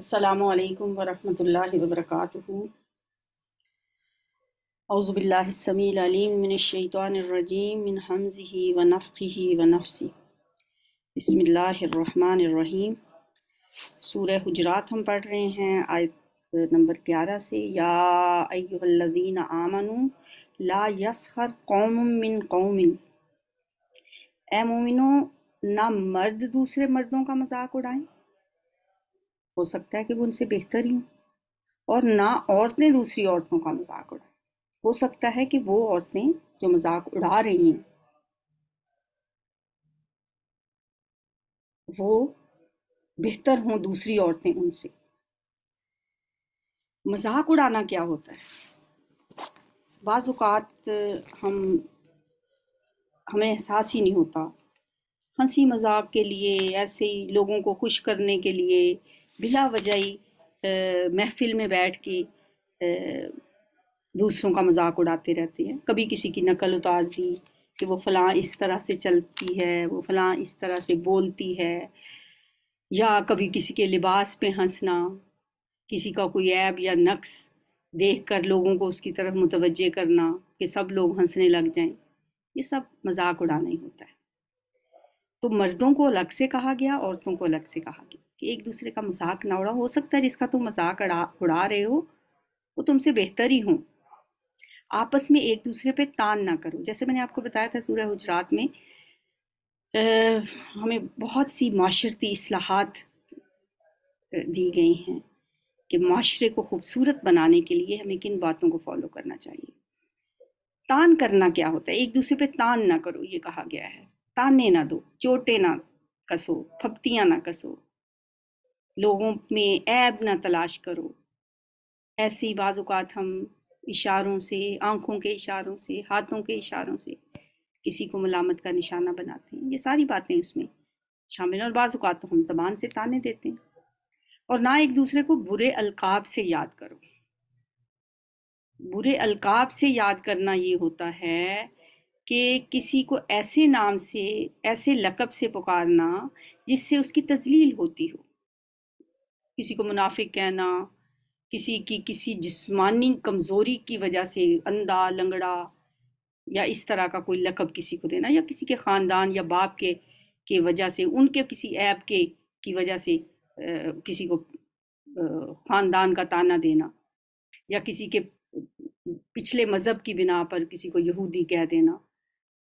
अल्लाम वरहमल वबरक अज़बिल्लासमीम मिन हमज़ी व नफ़ी व नफ़सी बसमीम सूर हजरात हम पढ़ रहे हैं आयत नंबर ग्यारह से या अय्युल्लज़ीन आमनु ला यसखर कौम मिन कौमिन ए मोमिनो ना मर्द दूसरे मर्दों का मजाक उड़ाएं हो सकता है कि वो उनसे बेहतर ही हो और ना औरतें दूसरी औरतों का मजाक उड़ाएं हो सकता है कि वो औरतें जो मजाक उड़ा रही हैं वो बेहतर हों दूसरी औरतें उनसे मजाक उड़ाना क्या होता है बाज़ात हम हमें एहसास ही नहीं होता हंसी मजाक के लिए ऐसे ही लोगों को खुश करने के लिए बिला वजह महफिल में बैठ के दूसरों का मजाक उड़ाते रहते हैं कभी किसी की नकल उतार दी कि वो फलां इस तरह से चलती है वो फलां इस तरह से बोलती है या कभी किसी के लिबास पे हंसना किसी का कोई ऐब या नक्स देख कर लोगों को उसकी तरफ मुतवजह करना कि सब लोग हंसने लग जाएं ये सब मजाक उड़ाना ही होता है तो मर्दों को अलग से कहा गया औरतों को अलग से कहा गया कि एक दूसरे का मजाक ना उड़ा हो सकता है जिसका तुम मजाक उड़ा उड़ा रहे हो वो तुमसे बेहतर ही हो आपस में एक दूसरे पे तान ना करो जैसे मैंने आपको बताया था सूर्य हजरात में आ, हमें बहुत सी माशरती असलाहत दी गई हैं कि माशरे को खूबसूरत बनाने के लिए हमें किन बातों को फॉलो करना चाहिए तान करना क्या होता है एक दूसरे पे तान ना करो ये कहा गया है ताने ना दो चोटे ना कसो फपतियाँ ना कसो लोगों में ऐब ना तलाश करो ऐसी बाज़ात हम इशारों से आँखों के इशारों से हाथों के इशारों से किसी को मलामत का निशाना बनाते हैं ये सारी बातें उसमें शामिल हैं और बाज़ात तो हम जबान से ताने देते हैं और ना एक दूसरे को बुरे अलकाब से याद करो बुरे अलकाब से याद करना ये होता है कि किसी को ऐसे नाम से ऐसे लकब से पुकारना जिससे उसकी तजलील होती हो किसी को मुनाफिक कहना किसी की किसी जिस्मानी कमज़ोरी की वजह से अंधा लंगड़ा या इस तरह का कोई लकब किसी को देना या किसी के ख़ानदान या बाप के के वजह से उनके किसी ऐप के की वजह से आ, किसी को ख़ानदान का ताना देना या किसी के पिछले मज़हब की बिना पर किसी को यहूदी कह देना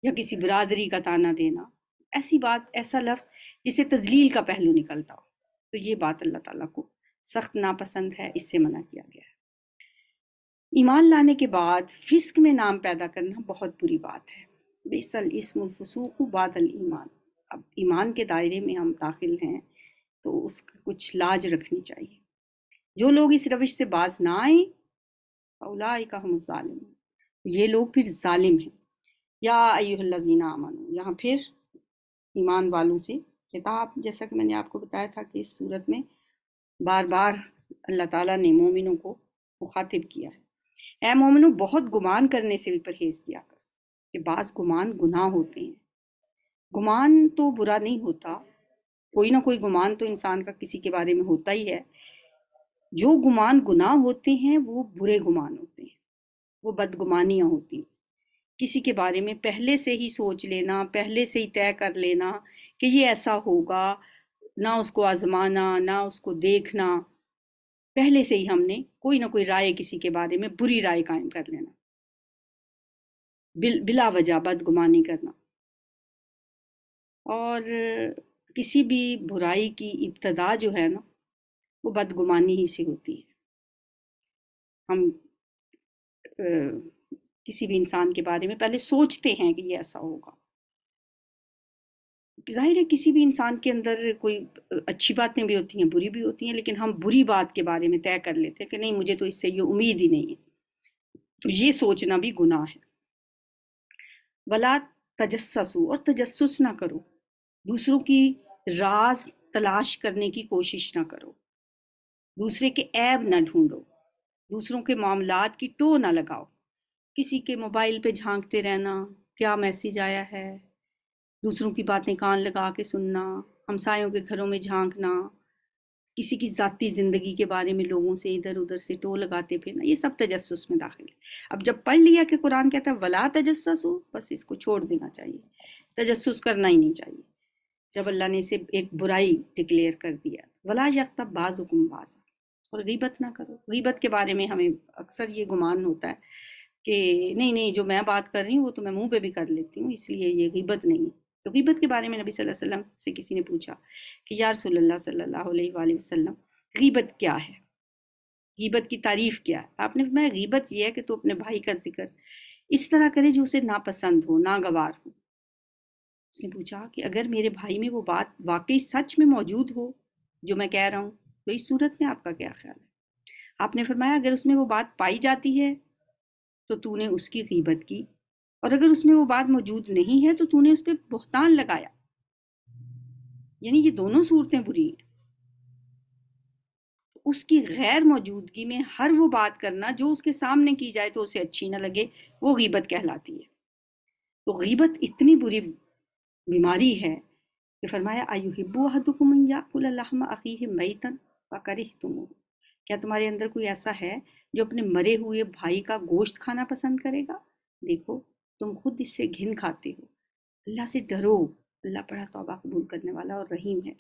या किसी बरदरी का ताना देना ऐसी बात ऐसा लफ्ज़ जिसे तजलील का पहलू निकलता हो तो ये बात अल्लाह ताला को सख्त नापसंद है इससे मना किया गया है ईमान लाने के बाद फिस्क में नाम पैदा करना बहुत बुरी बात है बेसल इसमफसूक बादल ईमान अब ईमान के दायरे में हम दाखिल हैं तो उसका कुछ लाज रखनी चाहिए जो लोग इस रविश से बाज ना आए अलाई का हम ालिम ये लोग फिर ालिम हैं या अयुल्लाजीना अमन यहाँ फिर ईमान वालों से किताब जैसा कि मैंने आपको बताया था कि इस सूरत में बार बार अल्लाह ताला ने मोमिनों को मुखातिब किया है ए मोमिनों बहुत गुमान करने से भी परहेज़ किया कर कि बास गुमान गुनाह होते हैं गुमान तो बुरा नहीं होता कोई ना कोई गुमान तो इंसान का किसी के बारे में होता ही है जो गुमान गुनाह होते हैं वो बुरे गुमान होते हैं वो बदगुमानियाँ होती हैं किसी के बारे में पहले से ही सोच लेना पहले से ही तय कर लेना कि ये ऐसा होगा ना उसको आजमाना ना उसको देखना पहले से ही हमने कोई ना कोई राय किसी के बारे में बुरी राय कायम कर लेना बिल बिला वजह बदगुमानी करना और किसी भी बुराई की इब्तदा जो है ना वो बदगुमानी ही से होती है हम किसी भी इंसान के बारे में पहले सोचते हैं कि ये ऐसा होगा जाहिर है किसी भी इंसान के अंदर कोई अच्छी बातें भी होती हैं बुरी भी होती हैं लेकिन हम बुरी बात के बारे में तय कर लेते हैं कि नहीं मुझे तो इससे ये उम्मीद ही नहीं है तो ये सोचना भी गुनाह है वला तजस्सु और तजस्स ना करो दूसरों की राज तलाश करने की कोशिश ना करो दूसरे के ऐब ना ढूंढो दूसरों के मामला की टो ना लगाओ किसी के मोबाइल पे झांकते रहना क्या मैसेज आया है दूसरों की बातें कान लगा के सुनना हमसायों के घरों में झांकना किसी की ज़ाती ज़िंदगी के बारे में लोगों से इधर उधर से टो लगाते फिरना ये सब तजस्स में दाखिल है अब जब पढ़ लिया कि कुरान कहता है वला तजस्स हो बस इसको छोड़ देना चाहिए तजस्स करना ही नहीं चाहिए जब अल्लाह ने इसे एक बुराई डिक्लेयर कर दिया वला यकता बाज हुकुम बाज और गीबत ना करो गीबत के बारे में हमें अक्सर ये गुमान होता है कि नहीं नहीं जो मैं बात कर रही हूँ वो तो मैं मुंह पे भी कर लेती हूँ इसलिए ये गीबत नहीं तो गिबत के बारे में नबी सल्लल्लाहु अलैहि वसल्लम से किसी ने पूछा कि यार रसोल्ला सल्लल्लाहु अलैहि वसल्लम गीबत क्या है गीबत की तारीफ क्या है आपने मैं गीबत यह है कि तू तो अपने भाई का जिक्र इस तरह करे जो उसे नापसंद हो नागवार हो उसने पूछा कि अगर मेरे भाई में वो बात वाकई सच में मौजूद हो जो मैं कह रहा हूँ तो इस सूरत में आपका क्या ख्याल है आपने फरमाया अगर उसमें वो बात पाई जाती है तो तूने उसकी गीबत की और अगर उसमें वो बात मौजूद नहीं है तो तूने उस पर बहतान लगाया यानी ये दोनों सूरतें बुरी हैं तो उसकी गैर मौजूदगी में हर वो बात करना जो उसके सामने की जाए तो उसे अच्छी ना लगे वो गीबत कहलाती है तो गीबत इतनी बुरी बीमारी है कि फरमाया आयुहिब्बू अहदुकुमैतन तुम क्या तुम्हारे अंदर कोई ऐसा है जो अपने मरे हुए भाई का गोश्त खाना पसंद करेगा देखो तुम खुद इससे घिन खाते हो अल्लाह से डरो अल्लाह बड़ा तोबा कबूल करने वाला और रहीम है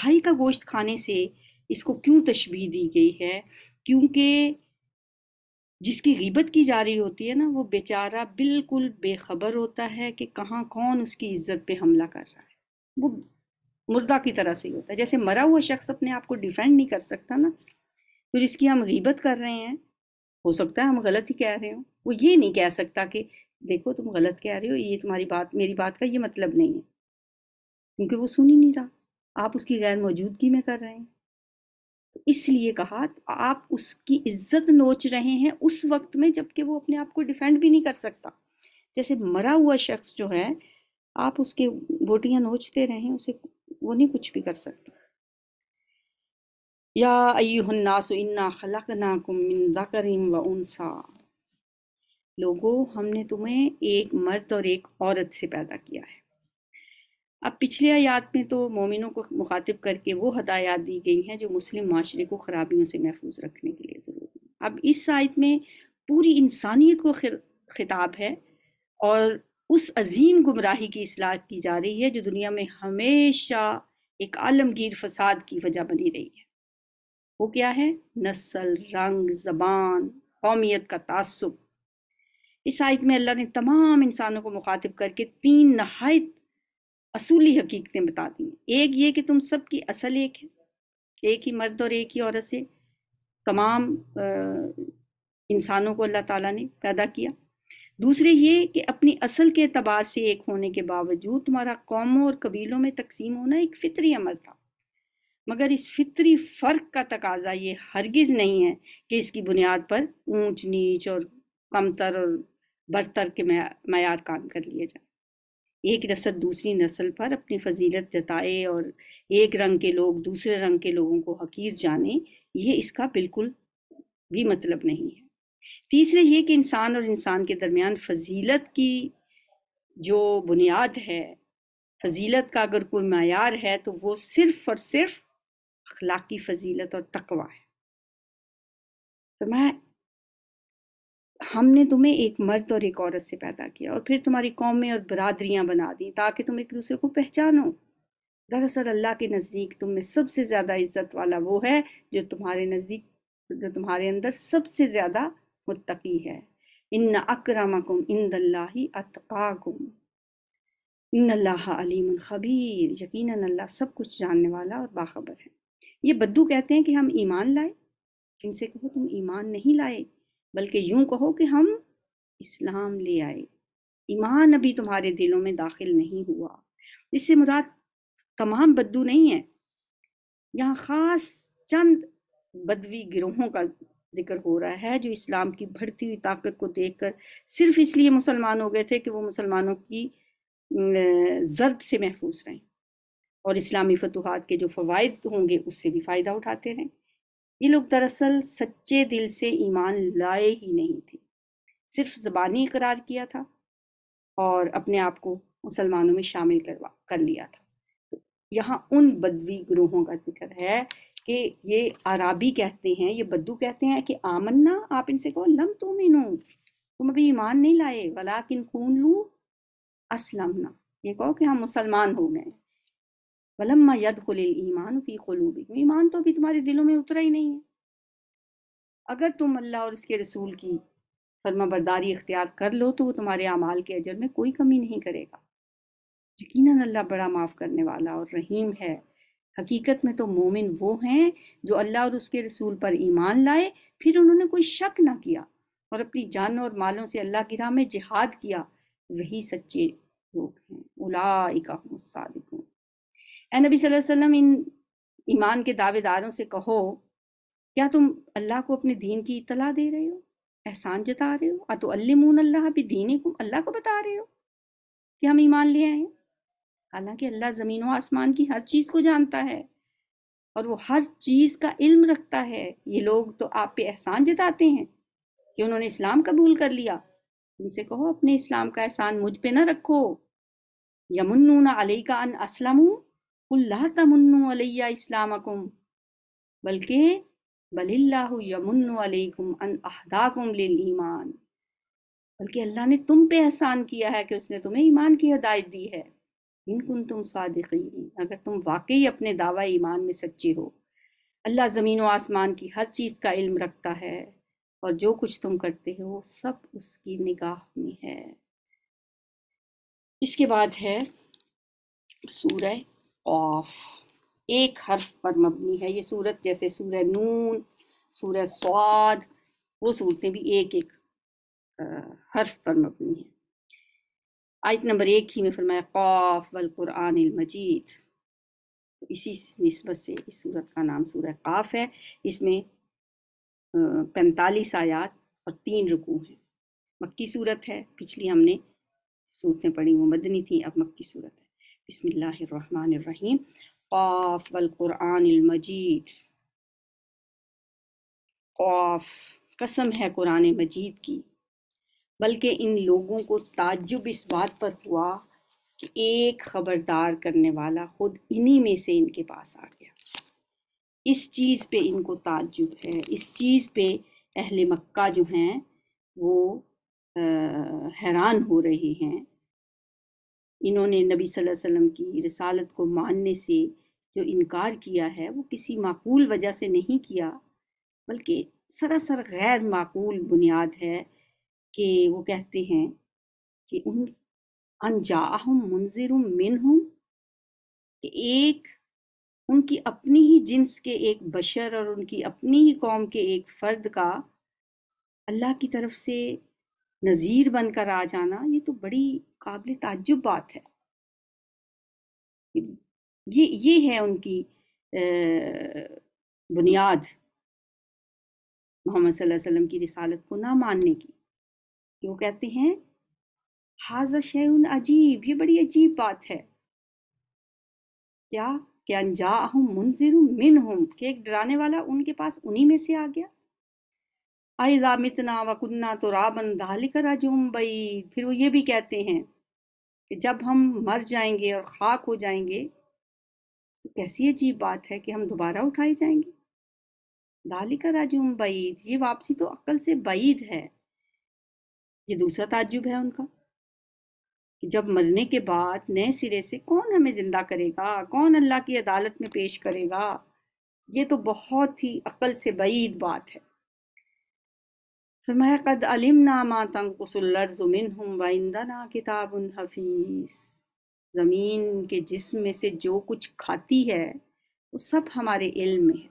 भाई का गोश्त खाने से इसको क्यों तशबी दी गई है क्योंकि जिसकी गिबत की जा रही होती है ना वो बेचारा बिल्कुल बेखबर होता है कि कहाँ कौन उसकी इज्जत पे हमला कर रहा है वो मुर्दा की तरह से ही होता है जैसे मरा हुआ शख्स अपने आप को डिफेंड नहीं कर सकता ना तो जिसकी हम गिबत कर रहे हैं हो सकता है हम गलत ही कह रहे हो वो ये नहीं कह सकता कि देखो तुम गलत कह रहे हो ये तुम्हारी बात मेरी बात का ये मतलब नहीं है क्योंकि वो सुन ही नहीं रहा आप उसकी गैर मौजूदगी में कर रहे हैं तो इसलिए कहा आप उसकी इज्जत नोच रहे हैं उस वक्त में जबकि वो अपने आप को डिफेंड भी नहीं कर सकता जैसे मरा हुआ शख्स जो है आप उसके बोटियां नोचते रहें उसे वो नहीं कुछ भी कर सकता या अयुन्नास इन्ना खलक नाकुम व उनसा लोगों हमने तुम्हें एक मर्द और एक औरत से पैदा किया है अब पिछले आयात में तो मोमिनों को मुखातिब करके वो हदायत दी गई हैं जो मुस्लिम माशरे को ख़राबियों से महफूज रखने के लिए ज़रूरी है अब इस आयत में पूरी इंसानियत को खिताब है और उस अजीम गुमराही की असलाह की जा रही है जो दुनिया में हमेशा एक आलमगीर फसाद की वजह बनी रही है वो क्या है नस्ल रंग जबान कौमियत का तासुब इस आयत में अल्लाह ने तमाम इंसानों को मुखातिब करके तीन नहायत असूली हकीकतें बता दी एक ये कि तुम सब की असल एक है एक ही मर्द और एक ही औरत से तमाम इंसानों को अल्लाह ताला ने पैदा किया दूसरे ये कि अपनी असल के अतबार से एक होने के बावजूद तुम्हारा कौमों और कबीलों में तकसीम होना एक फितरी अमल था मगर इस फितरी फ़र्क का तकाजा ये हरगिज़ नहीं है कि इसकी बुनियाद पर ऊंच नीच और कमतर और बरतर के मैार काम कर लिए जाए एक नस्ल दूसरी नस्ल पर अपनी फजीलत जताए और एक रंग के लोग दूसरे रंग के लोगों को हकीर जाने ये इसका बिल्कुल भी मतलब नहीं है तीसरे ये कि इंसान और इंसान के दरमियान फजीलत की जो बुनियाद है फजीलत का अगर कोई मैार है तो वो सिर्फ और सिर्फ अखलाकी फजीलत और तकवा है तो मैं हमने तुम्हें एक मर्द और एक औरत से पैदा किया और फिर तुम्हारी कौमें और बरदरियाँ बना दी ताकि तुम एक दूसरे को पहचानो दरअसल अल्लाह के नज़दीक तुम में सबसे ज़्यादा इज़्ज़त वाला वो है जो तुम्हारे नज़दीक जो तुम्हारे अंदर सबसे ज़्यादा मुतकी है इन अक्रमकुम इन दल्लाही अतकाकुम इन अल्लाह अलीम ख़बीर यकीन अल्लाह सब कुछ जानने वाला और बाखबर है ये बद्दू कहते हैं कि हम ईमान लाए इनसे कहो तुम ईमान नहीं लाए बल्कि यूं कहो कि हम इस्लाम ले आए ईमान अभी तुम्हारे दिलों में दाखिल नहीं हुआ इससे मुराद तमाम बद्दू नहीं है यहाँ ख़ास चंद बदवी गिरोहों का जिक्र हो रहा है जो इस्लाम की बढ़ती हुई ताकत को देखकर सिर्फ इसलिए मुसलमान हो गए थे कि वो मुसलमानों की जरब से महफूज रहें और इस्लामी फतूहत के जो फ़वाद होंगे उससे भी फ़ायदा उठाते रहें ये लोग दरअसल सच्चे दिल से ईमान लाए ही नहीं थे सिर्फ ज़बानी इकरार किया था और अपने आप को मुसलमानों में शामिल करवा कर लिया था तो यहाँ उन बदवी ग्रोहों का जिक्र है कि ये अराबी कहते हैं ये बद्दू कहते हैं कि आमन्ना आप इनसे कहो लम तुम नो तुम अभी ईमान नहीं लाए वाला किन खून लू असलम ना ये कहो कि हम मुसलमान हो गए वलम्मा यद ईमान फ़ी भी ईमान तो अभी तुम्हारे दिलों में उतरा ही नहीं है अगर तुम अल्लाह और इसके रसूल की फर्मा बरदारी इख्तियार कर लो तो वो तुम्हारे अमाल के अजर में कोई कमी नहीं करेगा यकीन अल्लाह बड़ा माफ़ करने वाला और रहीम है हकीकत में तो मोमिन वो हैं जो अल्लाह और उसके रसूल पर ईमान लाए फिर उन्होंने कोई शक ना किया और अपनी जान और मालों से अल्लाह की राह में जिहाद किया वही सच्चे लोग हैं उलाइका हूँ ए नबी वसल्लम इन ईमान के दावेदारों से कहो क्या तुम अल्लाह को अपने दीन की इतला दे रहे हो एहसान जता रहे हो तो अल्लमून अल्लाह भी दीन को अल्लाह को बता रहे हो कि हम ईमान ले आए हालांकि अल्लाह ज़मीन व आसमान की हर चीज़ को जानता है और वो हर चीज़ का इल्म रखता है ये लोग तो आप पे एहसान जताते हैं कि उन्होंने इस्लाम कबूल कर लिया इनसे कहो अपने इस्लाम का एहसान मुझ पे ना रखो ना अली का अन असलमू तमन्नैया इस्लामकुम बल्कि बल्कि अल्लाह ने तुम पे एहसान किया है कि उसने तुम्हें ईमान की हदायत दी है इनकुन तुम सादिकी अगर तुम वाकई अपने दावा ईमान में सच्चे हो अल्लाह ज़मीन व आसमान की हर चीज़ का इल्म रखता है और जो कुछ तुम करते हो सब उसकी निगाह में है इसके बाद है सूरह ऑफ एक हर्फ पर मबनी है ये सूरत जैसे सूरह नून सूरह स्वाद वो सूरतें भी एक एक आ, हर्फ पर मबनी है आयत नंबर एक ही में फरमाया काफ वल कुरान मजीद तो इसी नस्बत से इस सूरत का नाम सूरह काफ है इसमें पैंतालीस आयात और तीन रुकू हैं मक्की सूरत है पिछली हमने सूरतें पढ़ी वो मदनी थी अब मक्की सूरत है बिसमीम क़ाफ़ वलक़ुरानमजीद कसम है कुरान मजीद की बल्कि इन लोगों को ताज्जुब इस बात पर हुआ कि एक ख़बरदार करने वाला ख़ुद इन्हीं में से इनके पास आ गया इस चीज़ पे इनको ताज्जुब है इस चीज़ पे अहल मक्का जो हैं वो आ, हैरान हो रहे हैं इन्होंने नबी सल्लल्लाहु अलैहि वसल्लम की रसालत को मानने से जो इनकार किया है वो किसी माकूल वजह से नहीं किया बल्कि सरासर गैर माकूल बुनियाद है कि वो कहते हैं कि उन अनजाहम मुनजर मिन हूँ कि एक उनकी अपनी ही जिन्स के एक बशर और उनकी अपनी ही कौम के एक फ़र्द का अल्लाह की तरफ से नज़ीर बनकर आ जाना ये तो बड़ी काबिल ताजुब बात है ये ये है उनकी बुनियाद मोहम्मद सल्लल्लाहु अलैहि वसल्लम की रिसालत को ना मानने की कि वो कहते हैं हाजा शैन अजीब ये बड़ी अजीब बात है क्या क्या अनजा हम मुंजिर मिन हम कि एक डराने वाला उनके पास उन्हीं में से आ गया आइजा मितना वकुन्ना तो राबन दालिक राजुम्बई फिर वो ये भी कहते हैं कि जब हम मर जाएंगे और खाक हो जाएंगे तो कैसी अजीब बात है कि हम दोबारा उठाए जाएंगे दालिका राजुम बईद ये वापसी तो अक्ल से बईद है ये दूसरा ताजुब है उनका कि जब मरने के बाद नए सिरे से कौन हमें ज़िंदा करेगा कौन अल्लाह की अदालत में पेश करेगा ये तो बहुत ही अक्ल से बईद बात है फरमाया कद अलिमना मा तंकुसलर्ज मिनहुम वंदना किताब हफीस ज़मीन के जिसम में से जो कुछ खाती है वो सब हमारे इल्म में है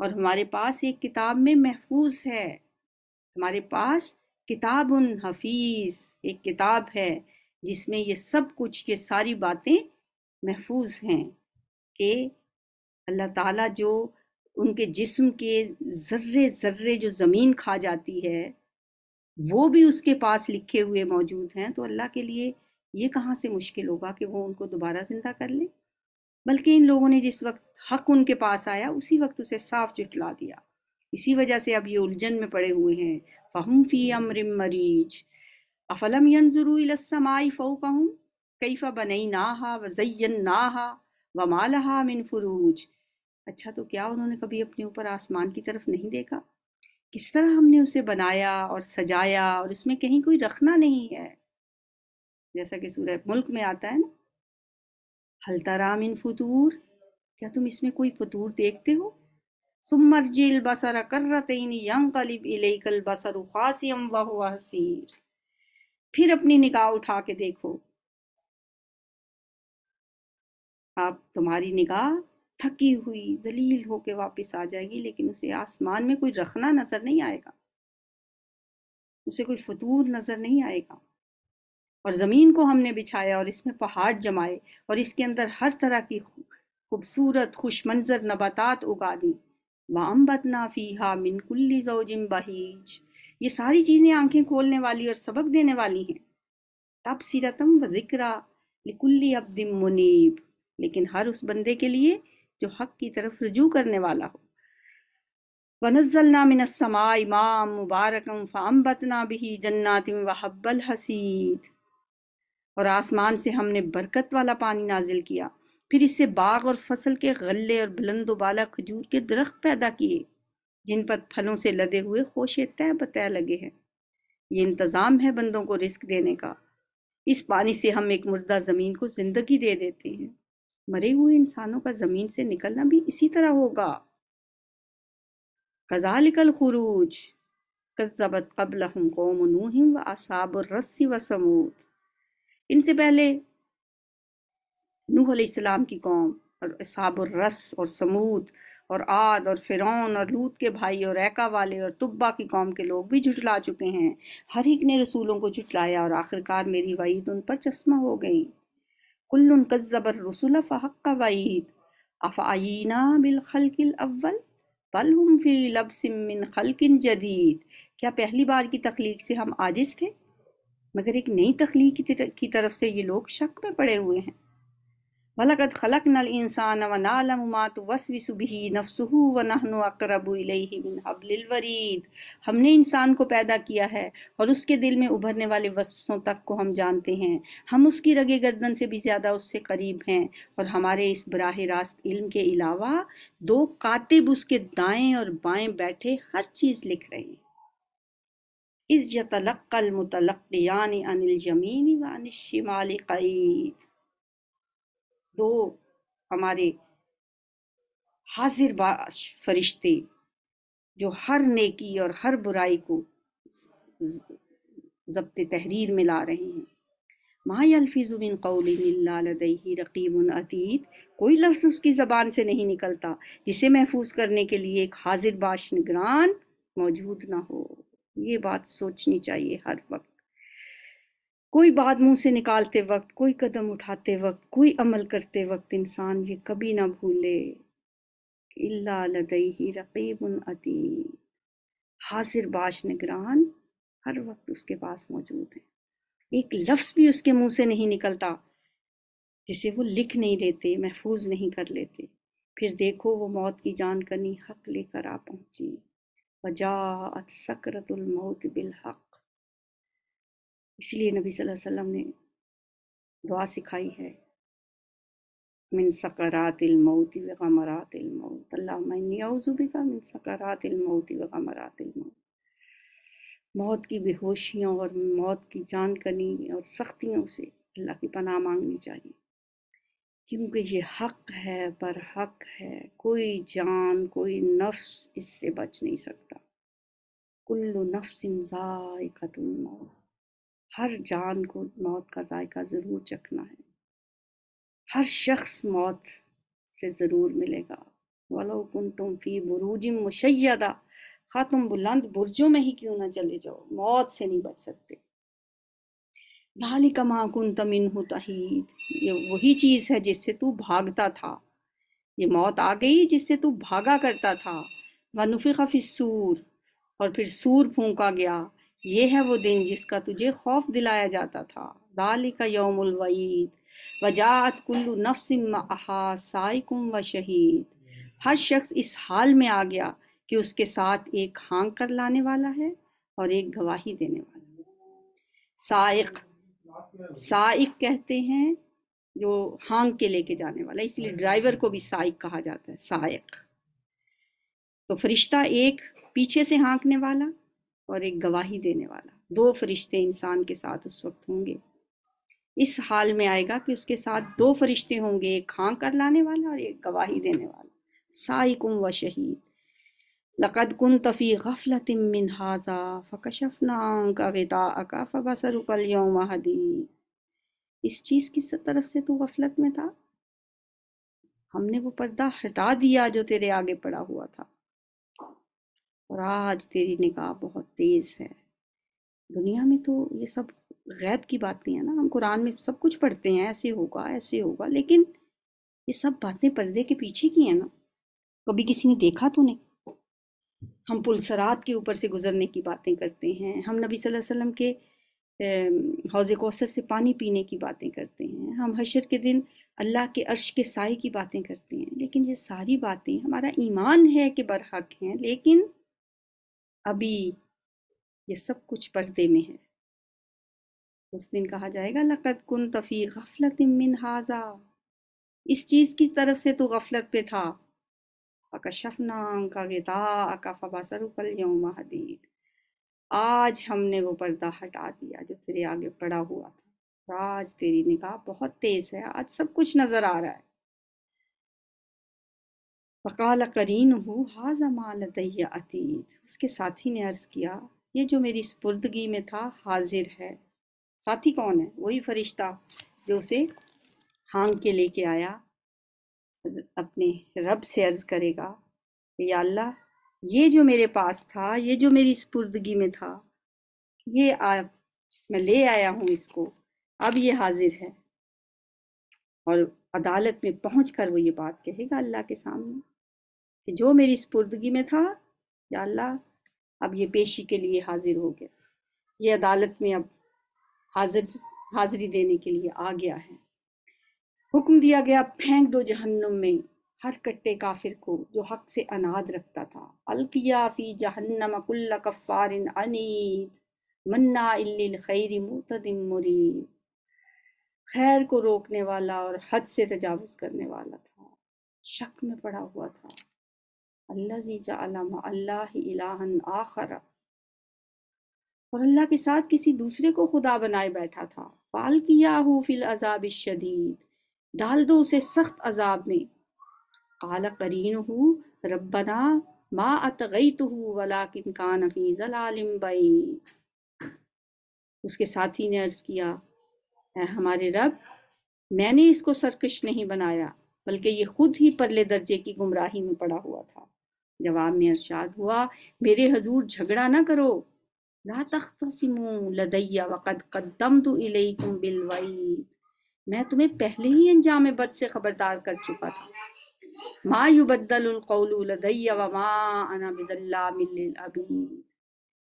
और हमारे पास एक किताब में महफूज है हमारे पास किताब उन हफीज एक किताब है जिसमें ये सब कुछ ये सारी बातें महफूज हैं कि अल्लाह ताला जो उनके जिस्म के ज़र्रे ज़र्रे जो ज़मीन खा जाती है वो भी उसके पास लिखे हुए मौजूद हैं तो अल्लाह के लिए ये कहाँ से मुश्किल होगा कि वो उनको दोबारा ज़िंदा कर ले बल्कि इन लोगों ने जिस वक्त हक उनके पास आया उसी वक्त उसे साफ जुटला दिया इसी वजह से अब ये उलझन में पड़े हुए हैं फ़हम फ़ी अमरम मरीज अफलम यंजरूसमाई फ़ो कहूँ कैफ़ा बनई ना नाहा वज़ैन हा वमालहा मिन फ़रूज अच्छा तो क्या उन्होंने कभी अपने ऊपर आसमान की तरफ नहीं देखा किस तरह हमने उसे बनाया और सजाया और इसमें कहीं कोई रखना नहीं है जैसा कि सूरह मुल्क में आता है ना राम इन फतूर क्या तुम इसमें कोई फतूर देखते हो सुमर जील बसर कर फिर अपनी निगाह उठा के देखो आप तुम्हारी निगाह थकी हुई जलील होके वापस आ जाएगी लेकिन उसे आसमान में कोई रखना नज़र नहीं आएगा उसे कोई फतूर नज़र नहीं आएगा और ज़मीन को हमने बिछाया और इसमें पहाड़ जमाए और इसके अंदर हर तरह की खूबसूरत खुश मंजर नबातात उगा दी वामबतना फ़ीहा मिनकुल्ली जोजिम बहीज ये सारी चीज़ें आंखें खोलने वाली और सबक देने वाली हैं तब सीरतम विकरा जिक्रा लिकुल्ली अब्दिम मुनीब लेकिन हर उस बंदे के लिए जो हक की तरफ रजू करने वाला हो वनजलना मिनसमा इमाम मुबारकम बतना भी जन्नातिम वहब्बल हसीद और आसमान से हमने बरकत वाला पानी नाजिल किया फिर इससे बाग और फसल के गले और बुलंदोबाला खजूर के दरख्त पैदा किए जिन पर फलों से लदे हुए खोशे तय बतय लगे हैं ये इंतज़ाम है बंदों को रिस्क देने का इस पानी से हम एक मुर्दा ज़मीन को ज़िंदगी दे देते हैं मरे हुए इंसानों का ज़मीन से निकलना भी इसी तरह होगा कजालिकल खुरूज कजबत कबल कौम नूहिम व आसाब रस्सी व समूद इनसे पहले नूह सलाम की कौम और असाब रस और समूद और आद और फिरौन और लूत के भाई और ऐका वाले और तुब्बा की कौम के लोग भी झुटला चुके हैं हर एक ने रसूलों को झुटलाया और आखिरकार मेरी वईद उन पर चश्मा हो गई कुल्लुन कज़ब रसुल फ़हक वईद अफ़ीना बिलखल अव्वल बल हम फी लबसमिन खलकिन जदीद क्या पहली बार की तख्लीक से हम आजिज़ थे मगर एक नई तख्लीक की तरफ से ये लोग शक में पड़े हुए हैं वलकद खलक नल इंसान व नालम मात वसवी सुबही नफसू व नहनु अकरब मिन हबलिल वरीद हमने इंसान को पैदा किया है और उसके दिल में उभरने वाले वस्वसों तक को हम जानते हैं हम उसकी रगे गर्दन से भी ज़्यादा उससे करीब हैं और हमारे इस बराह रास्त इल्म के अलावा दो कातिब उसके दाएँ और बाएँ बैठे हर चीज़ लिख रहे हैं इस जतलक्कल मुतलक्यान अनिल जमीन व अनिल शिमाल क़ीद दो तो हमारे हाजिर बाश फरिश्ते जो हर नेकी और हर बुराई को जब्त तहरीर में ला रहे हैं माई अल्फिजुबिन कौली रकीब अतीत कोई लफ्ज़ उसकी ज़बान से नहीं निकलता जिसे महफूज करने के लिए एक हाजिर बाश निगरान मौजूद ना हो ये बात सोचनी चाहिए हर वक्त कोई बात मुंह से निकालते वक्त कोई कदम उठाते वक्त कोई अमल करते वक्त इंसान ये कभी ना भूले इल्ला लदई रकीब हाजिर बाश निगरान हर वक्त उसके पास मौजूद है एक लफ्ज़ भी उसके मुंह से नहीं निकलता जिसे वो लिख नहीं लेते महफूज नहीं कर लेते फिर देखो वो मौत की जान करनी हक लेकर आ पहुंची वजा सकरतुल मौत बिल हक इसलिए नबी सल्लल्लाहु अलैहि वसल्लम ने दुआ सिखाई है मिन सकरात मौत वमरात मौत अल्लाह का मिन सकरात मौत वमरात मौत मौत की बेहोशियों और मौत की जान कनी और सख्तियों से अल्लाह की पनाह मांगनी चाहिए क्योंकि ये हक है पर हक है कोई जान कोई नफ्स इससे बच नहीं सकता कुल्लु नफ्स इंजाए मौत हर जान को मौत का जायका ज़रूर चखना है हर शख्स मौत से ज़रूर मिलेगा वालो कुन तुम फी बुरूज मुशैदा खा तुम बुलंद बुरजों में ही क्यों ना चले जाओ मौत से नहीं बच सकते लाली कमा कुन तमिन हो तहीद ये वही चीज़ है जिससे तू भागता था ये मौत आ गई जिससे तू भागा करता था वनुफी खफी सूर और फिर सूर फूंका गया ये है वो दिन जिसका तुझे खौफ दिलाया जाता था दाली का यौमलवीद वजात कुल्लू नफसिम साइकुम व शहीद हर शख्स इस हाल में आ गया कि उसके साथ एक हांग कर लाने वाला है और एक गवाही देने वाला है साइक साइक कहते हैं जो हांग के लेके जाने वाला इसलिए ड्राइवर को भी साइक कहा जाता है साइक तो फरिश्ता एक पीछे से हाँकने वाला और एक गवाही देने वाला दो फरिश्ते इंसान के साथ उस वक्त होंगे इस हाल में आएगा कि उसके साथ दो फरिश्ते होंगे एक खां हाँ कर लाने वाला और एक गवाही देने वाला साइकुम व शहीद लक़द कुन तफ़ी गफलत मिन हाजा का गदा अका फ़बसरुकल यौम हदी इस चीज़ की तरफ से तू गफलत में था हमने वो पर्दा हटा दिया जो तेरे आगे पड़ा हुआ था और आज तेरी निगाह बहुत तेज़ है दुनिया में तो ये सब गैब की बातें हैं ना हम कुरान में सब कुछ पढ़ते हैं ऐसे होगा ऐसे होगा लेकिन ये सब बातें पर्दे के पीछे की हैं ना कभी किसी ने देखा तो नहीं हम पुलसरात के ऊपर से गुजरने की बातें करते हैं हम नबी सल्लल्लाहु अलैहि वसल्लम के हौज़ कौसर से पानी पीने की बातें करते हैं हम हशर के दिन अल्लाह के अर्श के साय की बातें करते हैं लेकिन ये सारी बातें हमारा ईमान है कि बरहक हैं लेकिन अभी ये सब कुछ पर्दे में है उस दिन कहा जाएगा लकत कुन तफ़ी गफलत मिन हाजा इस चीज़ की तरफ से तो गफलत पे था अकशफना का गदा का फबा कल हदीद आज हमने वो पर्दा हटा दिया जो तेरे आगे पड़ा हुआ था आज तेरी निगाह बहुत तेज़ है आज सब कुछ नज़र आ रहा है फ़काल करीन हो हाजा मालदैया अतीत उसके साथी ने अर्ज़ किया ये जो मेरी स्पुर्दगी में था हाजिर है साथी कौन है वही फरिश्ता जो उसे हांग के लेके आया अपने रब से अर्ज़ करेगा कि या अल्लाह ये जो मेरे पास था ये जो मेरी स्पुर्दगी में था ये आ, मैं ले आया हूँ इसको अब ये हाजिर है और अदालत में पहुँच कर वो ये बात कहेगा अल्लाह के सामने कि जो मेरी स्पुर्दगी में था या अल्लाह अब ये पेशी के लिए हाजिर हो गया ये अदालत में अब हाजिर हाजिरी देने के लिए आ गया है हुक्म दिया गया फेंक दो जहन्नुम में हर कट्टे काफिर को जो हक से अनाद रखता था अलकिया फी जहन्नम कुल्ल कफ़ारिन अनीद मन्ना खैर मुतदिम मुरीद खैर को रोकने वाला और हद से तजावज़ करने वाला था शक में पड़ा हुआ था अल्लाह आखर और अल्लाह के साथ किसी दूसरे को खुदा बनाए बैठा था पाल किया हो फिल अजाब शदीद डाल दो उसे सख्त अजाब में काला करीन हूँ रबना गई तो हूँ वला किन का फी जलालिम उसके साथी ने अर्ज किया ए हमारे रब मैंने इसको सरकश नहीं बनाया बल्कि ये खुद ही परले दर्जे की गुमराही में पड़ा हुआ था जवाब में इरशाद हुआ मेरे हजूर झगड़ा ना करो ला तख्तसिमू लदैया वक़द कदम तो इलेकुम बिलवई मैं तुम्हें पहले ही अंजाम बद से खबरदार कर चुका था मा युबद्दलकौलदैया व मा अना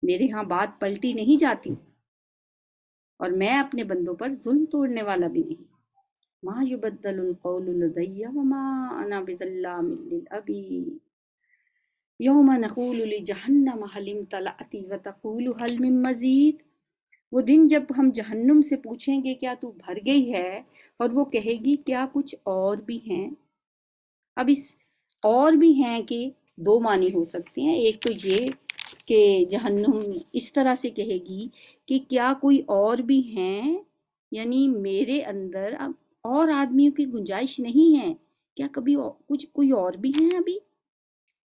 मेरे यहाँ बात पलटी नहीं जाती और मैं अपने बंदों पर जुल्म तोड़ने वाला भी नहीं मा युबद्दलकौलदैया व मा अना बिजल्ला अभी यौम नकूल जहन्नम हलिम तलाती व तकूल हलम मज़ीद वो दिन जब हम जहन्नुम से पूछेंगे क्या तू भर गई है और वो कहेगी क्या कुछ और भी हैं अब इस और भी हैं कि दो मानी हो सकते हैं एक तो ये कि जहन्नुम इस तरह से कहेगी कि क्या कोई और भी हैं यानी मेरे अंदर अब और आदमियों की गुंजाइश नहीं है क्या कभी कुछ कोई और भी हैं अभी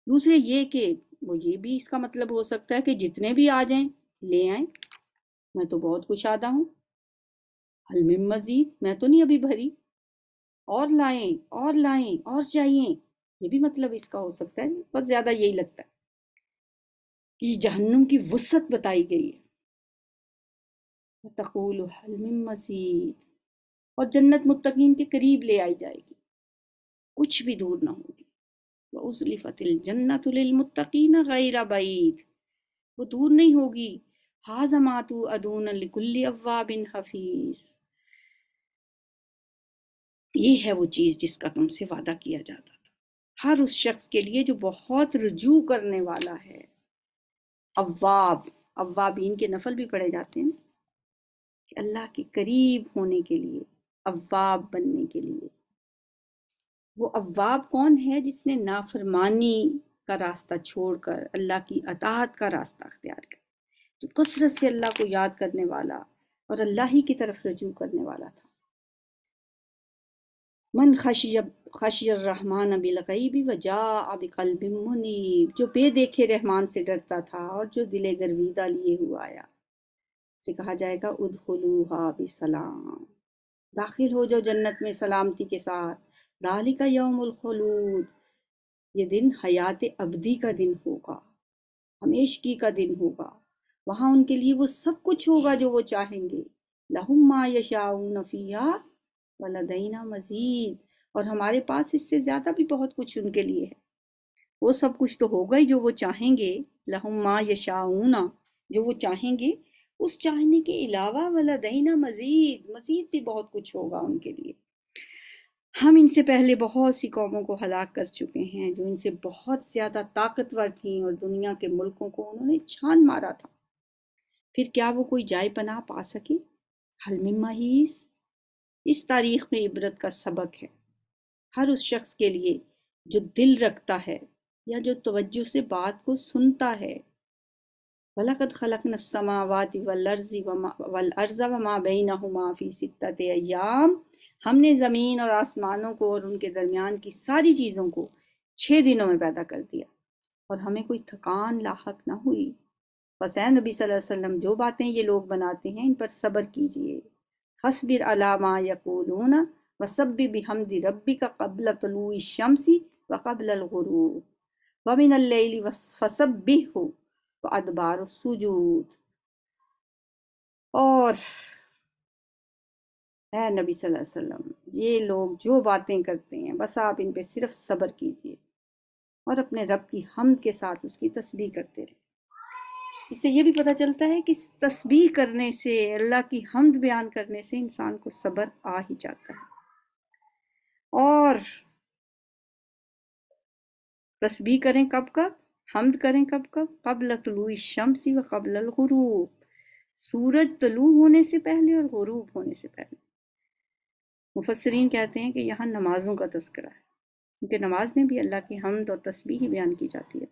दूसरे ये कि वो ये भी इसका मतलब हो सकता है कि जितने भी आ जाएं ले आए मैं तो बहुत कुशादा हूँ हलम मजीद मैं तो नहीं अभी भरी और लाएं और लाएं और चाहिए ये भी मतलब इसका हो सकता है बहुत ज़्यादा यही लगता है कि जहन्नुम की वसत बताई गई है तकूल हलम मजीद और जन्नत मुतकीन के करीब ले आई जाएगी कुछ भी दूर ना हो गैर वो दूर नहीं होगी हाजमातु अदून लिकुल्ली अव्वा बिन हफीज़ ये है वो चीज़ जिसका तुमसे वादा किया जाता था हर उस शख्स के लिए जो बहुत रुजू करने वाला है अव्वाब अव्वाबीन के नफल भी पढ़े जाते हैं कि अल्लाह के करीब होने के लिए अव्वाब बनने के लिए वो अवाब कौन है जिसने नाफरमानी का रास्ता छोड़कर अल्लाह की अताहत का रास्ता अख्तियार किया जो कसरत से अल्लाह को याद करने वाला और अल्लाह ही की तरफ रजू करने वाला था मन खशी खशीरहमान बिलकैबी वजा अब कल्ब मुनीब जो बेदेखे रहमान से डरता था और जो दिले गर्वीदा लिए हुआ आया से कहा जाएगा उद उदखलूहा सलाम दाखिल हो जाओ जन्नत में सलामती के साथ का यौमुलखलूद ये दिन हयात अबदी का दिन होगा हमेशगी का दिन होगा वहाँ उनके लिए वो सब कुछ होगा जो वो चाहेंगे लहुम्मा यशाऊन फ़िया वलदैना मज़ीद और हमारे पास इससे ज़्यादा भी बहुत कुछ उनके लिए है वो सब कुछ तो होगा ही जो वो चाहेंगे लहुम्मा यशाऊना जो वो चाहेंगे उस चाहने के अलावा वलदैना मज़ीद मज़ीद भी बहुत कुछ होगा उनके लिए हम इनसे पहले बहुत सी कौमों को हलाक कर चुके हैं जो इनसे बहुत ज़्यादा ताकतवर थीं और दुनिया के मुल्कों को उन्होंने छान मारा था फिर क्या वो कोई जाय पना पा सके हलमिमा महीस इस तारीख में इबरत का सबक है हर उस शख्स के लिए जो दिल रखता है या जो तवज्जो से बात को सुनता है वलकद खलक नसमावात वल वमा वमा बैन फ़ी सिक्त अयाम हमने ज़मीन और आसमानों को और उनके दरमियान की सारी चीज़ों को छः दिनों में पैदा कर दिया और हमें कोई थकान लाक ना हुई बस नबी वसल्लम जो बातें ये लोग बनाते हैं इन पर सब्र कीजिए हसबिर अलामा यकूलून व भी हमदी रब्बी का कबल तलू शमसी व कबल गुरूर वमिन भी हो व अदबार सुजूद और है नबी सल्लल्लाहु अलैहि वसल्लम ये लोग जो बातें करते हैं बस आप इन पे सिर्फ सब्र कीजिए और अपने रब की हमद के साथ उसकी तस्बीह करते रहें इससे ये भी पता चलता है कि तस्बीह करने से अल्लाह की हमद बयान करने से इंसान को सब्र आ ही जाता है और तस्बीह करें कब कब हमद करें कब कब कबल तलु शमसी व कबल गुरूब सूरज तलु होने से पहले और गरूब होने से पहले मुफसरीन कहते हैं कि यहाँ नमाज़ों का तस्करा है क्योंकि नमाज में भी अल्लाह की हमद और तस्बीह बयान की जाती है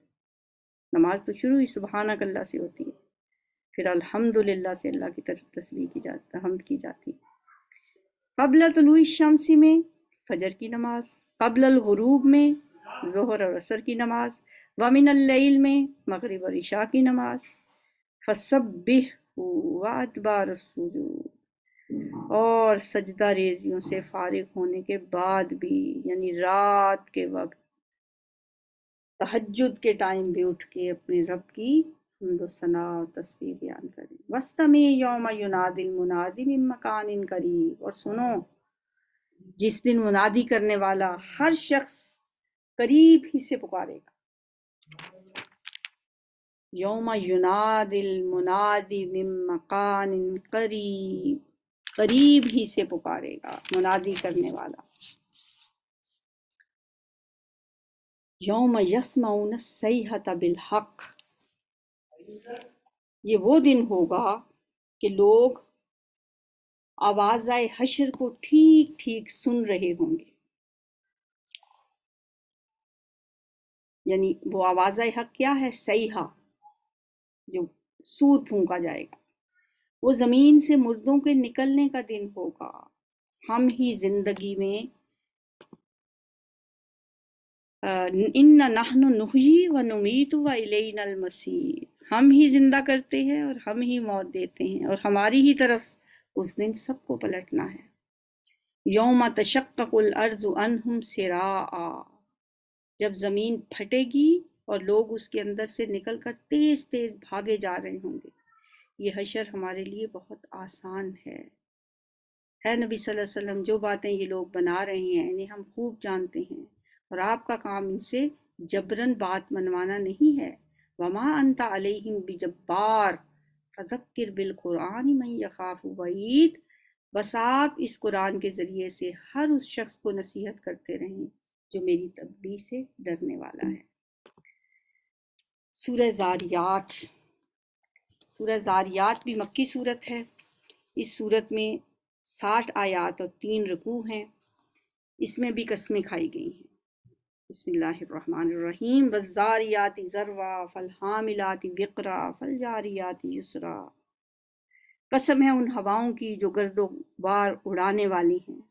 नमाज तो शुरू ही सुबहानक अल्लाह से होती है फिर अल्हम्दुलिल्लाह से अल्लाह की तरफ तस्बीह की जाती हमद की जाती है कबल तलुई तो शमसी में फजर की नमाज कबल में जहर और असर की नमाज वमिन में मगरब और इशा की नमाज फसबिह वादबार सूजूद और सजदा रेजियों से फारिग होने के बाद भी यानी रात के वक्त तहजद के टाइम भी उठ के अपने रब की हमदोसना और तस्वीर बयान करें वस्त में योम युनादिल मुनादिन मकान इन करीब और सुनो जिस दिन मुनादी करने वाला हर शख्स करीब ही से पुकारेगा योम युनादिल मुनादी मिम मकान इन करीब करीब ही से पुकारेगा मुनादी करने वाला यौम सही सैहत हक ये वो दिन होगा कि लोग आवाज़ हशर को ठीक ठीक सुन रहे होंगे यानी वो आवाज़ हक क्या है सही जो सूर फूंका जाएगा वो ज़मीन से मुर्दों के निकलने का दिन होगा हम ही जिंदगी में इन नहनु नुही व नुमीत व इलेनल मसीह हम ही जिंदा करते हैं और हम ही मौत देते हैं और हमारी ही तरफ उस दिन सबको पलटना है यौम तशक्कुल अर्ज अनहुम सिरा जब ज़मीन फटेगी और लोग उसके अंदर से निकल कर तेज़ तेज़ भागे जा रहे होंगे ये हशर हमारे लिए बहुत आसान है है नबी सल्लल्लाहु अलैहि वसल्लम जो बातें ये लोग बना रहे हैं इन्हें हम खूब जानते हैं और आपका काम इनसे जबरन बात मनवाना नहीं है वमा अंता अलहिम बिजब्बार फजक्र बिल कुरान मन यखाफ वईद बस आप इस कुरान के ज़रिए से हर उस शख्स को नसीहत करते रहें जो मेरी तब्दी से डरने वाला है सूर्य ज़ारियात सूरह ज़ारियात भी मक्की सूरत है इस सूरत में साठ आयात और तीन रकू हैं इसमें भी कस्में खाई गई हैं बसमीम वज़ारियाती ज़रवा फल हामिलाती बकरा फल जारियाती युसरा कसम है उन हवाओं की जो गर्दो बार उड़ाने वाली हैं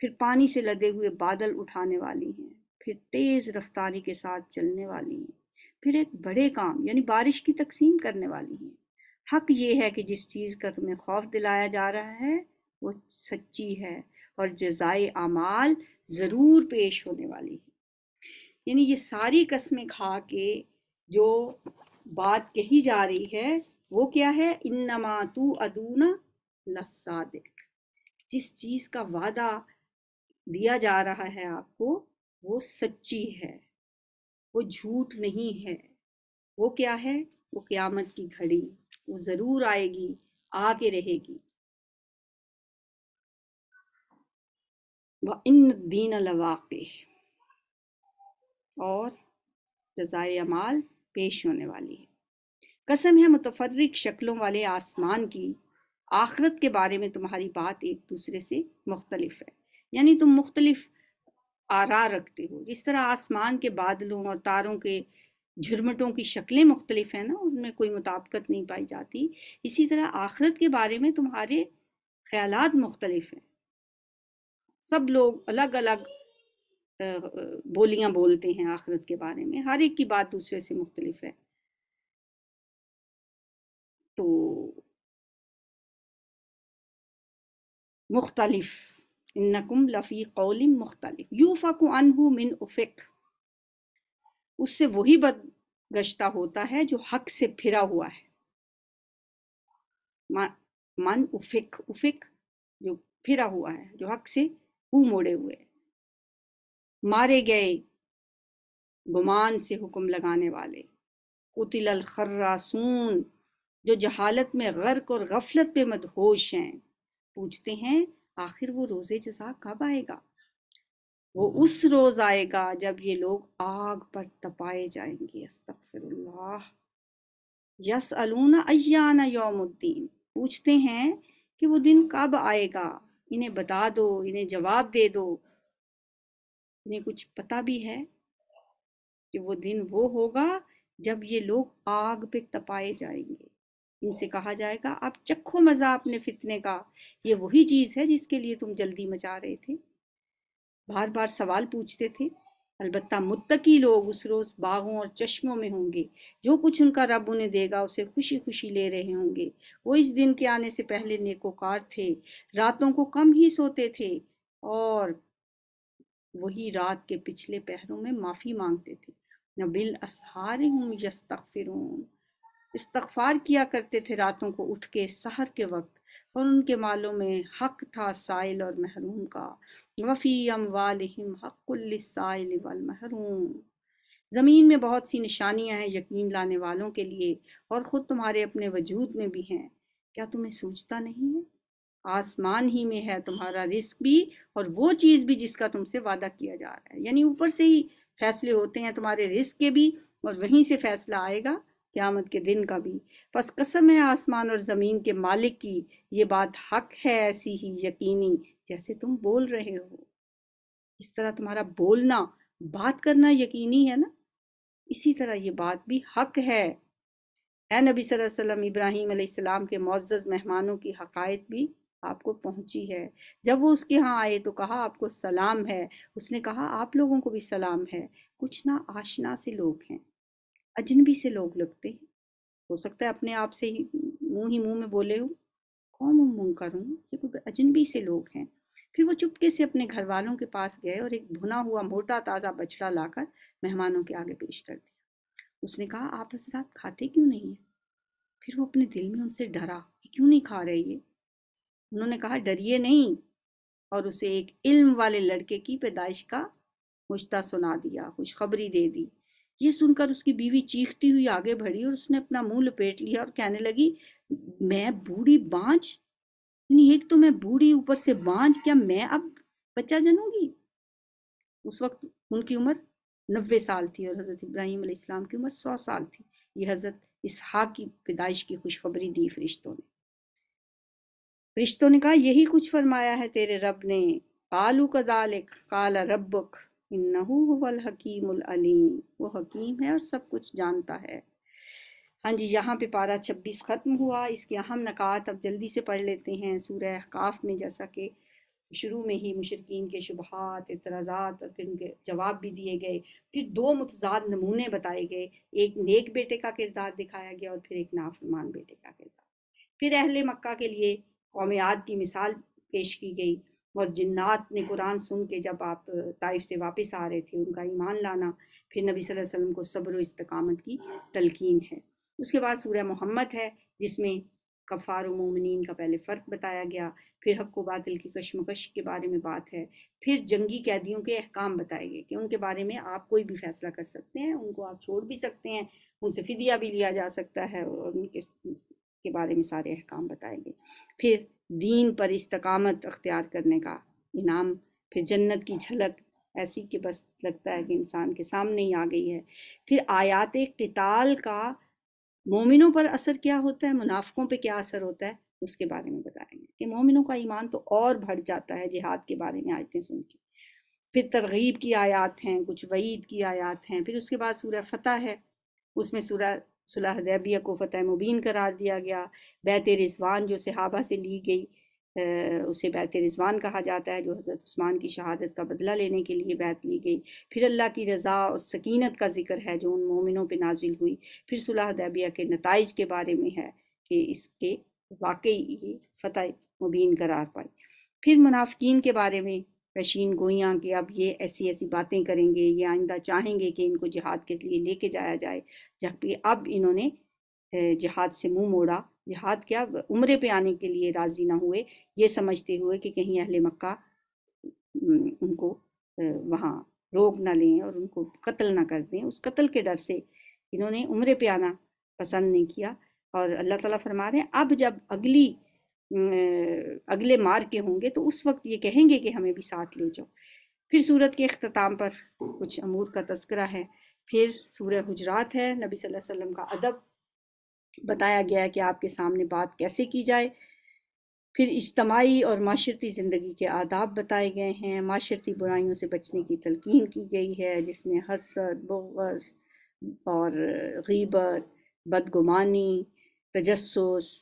फिर पानी से लदे हुए बादल उठाने वाली हैं फिर तेज़ रफ्तारी के साथ चलने वाली हैं फिर एक बड़े काम यानी बारिश की तकसीम करने वाली हैं हक ये है कि जिस चीज़ का तुम्हें खौफ दिलाया जा रहा है वो सच्ची है और जजाय अमाल ज़रूर पेश होने वाली है यानी ये सारी कस्में खा के जो बात कही जा रही है वो क्या है इन नमा तू अदूना लसादिक जिस चीज़ का वादा दिया जा रहा है आपको वो सच्ची है वो झूठ नहीं है वो क्या है वो क़्यामत की घड़ी वो जरूर आएगी आके रहेगी इन दीन लवाक़े और जजाय अमाल पेश होने वाली है कसम है मुतफरक शक्लों वाले आसमान की आखरत के बारे में तुम्हारी बात एक दूसरे से मुख्तलिफ है यानी तुम मुख्तलिफ आरा रखते हो जिस तरह आसमान के बादलों और तारों के झुरमटों की शक्लें मुख्तलिफ हैं ना उनमें कोई मुताबकत नहीं पाई जाती इसी तरह आखरत के बारे में तुम्हारे ख्याल मुख्तलिफ हैं सब लोग अलग अलग बोलियां बोलते हैं आखरत के बारे में हर एक की बात दूसरे से मुख्तलिफ है तो मुख्तलिफ नकुम लफ़ी कौलिम मुख्तलिफ यू फ़कु मिन उफ़िक उससे वही बदगश्ता होता है जो हक से फिरा हुआ है मन उफिक उफिक जो फिरा हुआ है जो हक से मुंह मोड़े हुए मारे गए गुमान से हुक्म लगाने वाले कुतिल खर्रासून जो जहालत में गर्क और गफलत पे मदहोश हैं पूछते हैं आखिर वो रोज़े जजा कब आएगा वो उस रोज आएगा जब ये लोग आग पर तपाए जाएंगे यस अलूना अयाना योमुद्दीन पूछते हैं कि वो दिन कब आएगा इन्हें बता दो इन्हें जवाब दे दो इन्हें कुछ पता भी है कि वो दिन वो होगा जब ये लोग आग पे तपाए जाएंगे इनसे कहा जाएगा आप चखो मज़ा अपने फितने का ये वही चीज़ है जिसके लिए तुम जल्दी मचा रहे थे बार बार सवाल पूछते थे अलबत् मुतकी लोग उस रोज़ बागों और चश्मों में होंगे जो कुछ उनका रब उन्हें देगा उसे खुशी खुशी ले रहे होंगे वो इस दिन के आने से पहले नेकोकार थे रातों को कम ही सोते थे और वही रात के पिछले पहरों में माफ़ी मांगते थे नबिल असहार हूँ यस्तफ़िर इस्तफ़ार किया करते थे रातों को उठ के सहर के वक्त और उनके मालों में हक था साइल और महरूम का वफ़ी अम वालम हक़ुल्साइल महरूम ज़मीन में बहुत सी निशानियां हैं यकीन लाने वालों के लिए और ख़ुद तुम्हारे अपने वजूद में भी हैं क्या तुम्हें सोचता नहीं है आसमान ही में है तुम्हारा रिस्क भी और वो चीज़ भी जिसका तुमसे वादा किया जा रहा है यानी ऊपर से ही फैसले होते हैं तुम्हारे रिस्क के भी और वहीं से फैसला आएगा क़्यामत के दिन का भी बस कसम है आसमान और ज़मीन के मालिक की ये बात हक है ऐसी ही यकीनी जैसे तुम बोल रहे हो इस तरह तुम्हारा बोलना बात करना यकीनी है ना इसी तरह ये बात भी हक है ए नबी वसल्लम इब्राहीम सलाम के मोज़ मेहमानों की हकायत भी आपको पहुंची है जब वो उसके यहाँ आए तो कहा आपको सलाम है उसने कहा आप लोगों को भी सलाम है कुछ ना आशना से लोग हैं अजनबी से लोग लगते हैं हो सकता है अपने आप से ही मुंह ही मुंह में बोले हो कौन मुंह मुंह करूँ ये कोई अजनबी से लोग हैं फिर वो चुपके से अपने घर वालों के पास गए और एक भुना हुआ मोटा ताज़ा बछड़ा लाकर मेहमानों के आगे पेश कर दिया उसने कहा आप हजरात खाते क्यों नहीं है फिर वो अपने दिल में उनसे डरा कि क्यों नहीं खा रहे ये उन्होंने कहा डरिए नहीं और उसे एक इल्म वाले लड़के की पैदाइश का मुश्ता सुना दिया खुशखबरी दे दी ये सुनकर उसकी बीवी चीखती हुई आगे बढ़ी और उसने अपना मुंह लपेट लिया और कहने लगी मैं बूढ़ी बांझ यानी एक तो मैं बूढ़ी ऊपर से बांझ क्या मैं अब बच्चा जनूंगी उस वक्त उनकी उम्र नब्बे साल थी और हज़रत इब्राहिम इस्लाम की उम्र सौ साल थी ये हज़रत इसहाक की पैदाइश की खुशखबरी दी फरिश्तों ने फरिश्तों ने कहा यही कुछ फरमाया है तेरे रब ने कालू कदालिक काला रबक इन्नहुवल अलीम वो हकीम है और सब कुछ जानता है हाँ जी यहाँ पे पारा छब्बीस ख़त्म हुआ इसके अहम नक़ात अब जल्दी से पढ़ लेते हैं सूर्य अहकाफ़ में जैसा कि शुरू में ही मुशरकिन के शुबहत इतराज़ात और फिर उनके जवाब भी दिए गए फिर दो मतजाद नमूने बताए गए एक नेक बेटे का किरदार दिखाया गया और फिर एक नाफरमान बेटे का किरदार फिर अहल मक्का के लिए कौमियात की मिसाल पेश की गई और जिन्नात ने कुरान सुन के जब आप ताइफ से वापस आ रहे थे उनका ईमान लाना फिर नबी सल्लल्लाहु अलैहि वसल्लम को सब्र इस्तकामत की तलकीन है उसके बाद सूर्य मोहम्मद है जिसमें कफ़ार ममिन का पहले फ़र्क बताया गया फिर हक बातिल की कश्मकश के बारे में बात है फिर जंगी कैदियों के अहकाम बताए गए कि उनके बारे में आप कोई भी फैसला कर सकते हैं उनको आप छोड़ भी सकते हैं उनसे फिदिया भी लिया जा सकता है और उनके के बारे में सारे अहकाम बताए गए फिर दीन पर इस्तकामत अख्तियार करने का इनाम फिर जन्नत की झलक ऐसी कि बस लगता है कि इंसान के सामने ही आ गई है फिर आयात कताल का मोमिनों पर असर क्या होता है मुनाफकों पे क्या असर होता है उसके बारे में बताएंगे कि मोमिनों का ईमान तो और बढ़ जाता है जिहाद के बारे में आयतें सुन के फिर तरगीब की आयात हैं कुछ वईद की आयात हैं फिर उसके बाद सूर्य फ़तह है उसमें सूर्य सुलह देबिया को फतेह मुबीन करार दिया गया बैत रिजवान जो सहाबा से ली गई उसे बैत रिजवान कहा जाता है जो हज़रत उस्मान की शहादत का बदला लेने के लिए बैत ली गई फिर अल्लाह की रज़ा और सकीनत का जिक्र है जो उन मोमिनों पर नाजिल हुई फिर सुलह देबिया के नतज के बारे में है कि इसके वाकई ये मुबीन करार पाई फिर मुनाफिकीन के बारे में पेशीन गोइयाँ कि अब ये ऐसी ऐसी बातें करेंगे ये आइंदा चाहेंगे कि इनको जिहाद के लिए लेके जाया जाए जबकि अब इन्होंने जिहाद से मुंह मोड़ा जिहाद क्या उम्र पे आने के लिए राज़ी ना हुए ये समझते हुए कि कहीं अहले मक्का उनको वहाँ रोक ना लें और उनको कत्ल ना कर दें उस कत्ल के डर से इन्होंने उम्र पे आना पसंद नहीं किया और अल्लाह ताला फरमा रहे हैं अब जब अगली अगले मार के होंगे तो उस वक्त ये कहेंगे कि हमें भी साथ ले जाओ फिर सूरत के अख्ताम पर कुछ अमूर का तस्करा है फिर सूर्य हजरात है नबी सल्लल्लाहु अलैहि वसल्लम का अदब बताया गया है कि आपके सामने बात कैसे की जाए फिर इज्तमाही और माशरती ज़िंदगी के आदाब बताए गए हैं माशरती बुराइयों से बचने की तलकिन की गई है जिसमें हसद बोगस और गीबत बदगुमानी तजस्स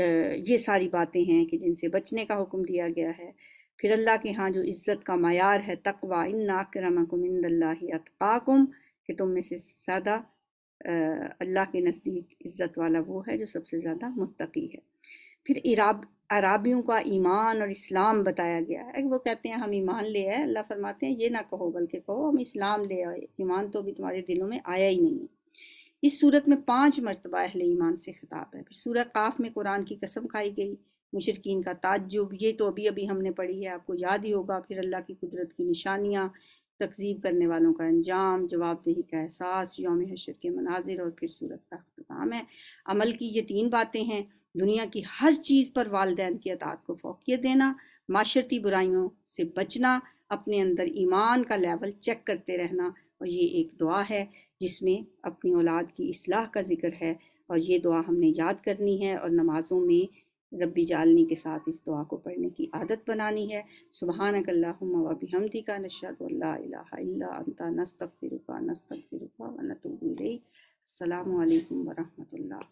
ये सारी बातें हैं कि जिनसे बचने का हुक्म दिया गया है फिर अल्लाह के यहाँ जो इज़्ज़त का मैार है तकवा इन नाकरमकुम इंदल्लाकुम कि तुम में से ज़्यादा अल्लाह के नज़दीक इज़्ज़त वाला वो है जो सबसे ज़्यादा मुतकी है फिर इराब अराबियों का ईमान और इस्लाम बताया गया है वो कहते हैं हम ईमान ले आए अल्लाह फरमाते हैं ये ना कहो बल्कि कहो हम इस्लाम ले आए ईमान तो अभी तुम्हारे दिलों में आया ही नहीं है इस सूरत में पाँच मरतबा अहल ईमान से खिताब है फिर सूरह काफ में कुरान की कसम खाई गई मुशरकिन का ताजुब ये तो अभी अभी हमने पढ़ी है आपको याद ही होगा फिर अल्लाह की कुदरत की निशानियाँ तकजीब करने वालों का अंजाम जवाबदेही का एहसास योम हशर के मनाजिर और फिर सूरत का अख्ताम है अमल की ये तीन बातें हैं दुनिया की हर चीज़ पर वालदे की अतात को फोकियत देना माशरती बुराइयों से बचना अपने अंदर ईमान का लेवल चेक करते रहना और ये एक दुआ है जिसमें अपनी औलाद की असलाह का ज़िक्र है और ये दुआ हमने याद करनी है और नमाज़ों में रब्बी जालनी के साथ इस दुआ को पढ़ने की आदत बनानी है सुबह नकल्लाबी हमदी का नशादल्ला अंता नस्तक फिरुका नस्तक फिरुका नतूबल अल्लाम वरहमल